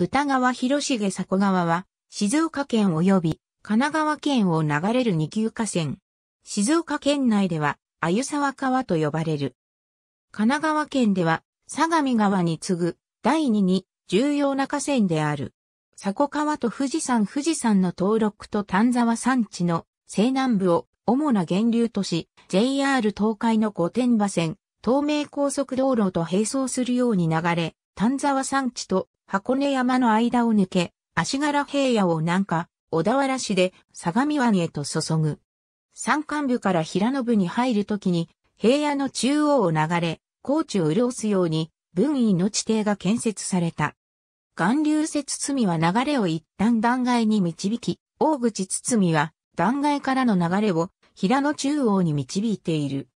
歌川広重迫川は、静岡県及び神奈川県を流れる二級河川。静岡県内では、鮎沢川と呼ばれる。神奈川県では、相模川に次ぐ第二に重要な河川である。迫川と富士山富士山の登録と丹沢山地の西南部を主な源流とし、JR 東海の御殿場線、東名高速道路と並走するように流れ、丹沢山地と箱根山の間を抜け、足柄平野を南下、小田原市で相模湾へと注ぐ。山間部から平野部に入るときに、平野の中央を流れ、高地を潤すように、文位の地底が建設された。岩流節堤は流れを一旦断崖に導き、大口堤は断崖からの流れを平野中央に導いている。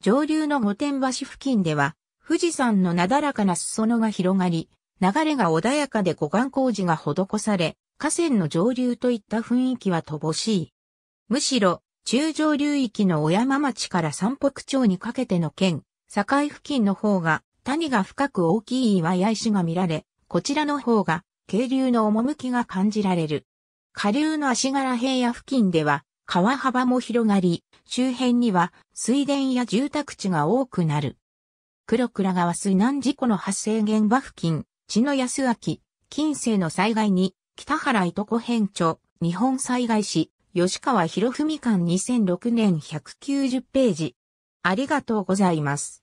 上流の御殿橋付近では、富士山のなだらかな裾野が広がり、流れが穏やかで護岸工事が施され、河川の上流といった雰囲気は乏しい。むしろ、中上流域の小山町から山北町にかけての県、境付近の方が、谷が深く大きい岩や石が見られ、こちらの方が、渓流の趣が感じられる。下流の足柄平野付近では、川幅も広がり、周辺には水田や住宅地が多くなる。黒倉川水難事故の発生現場付近、血の安明、近世の災害に、北原いとこ編著、日本災害史、吉川博文館2006年190ページ。ありがとうございます。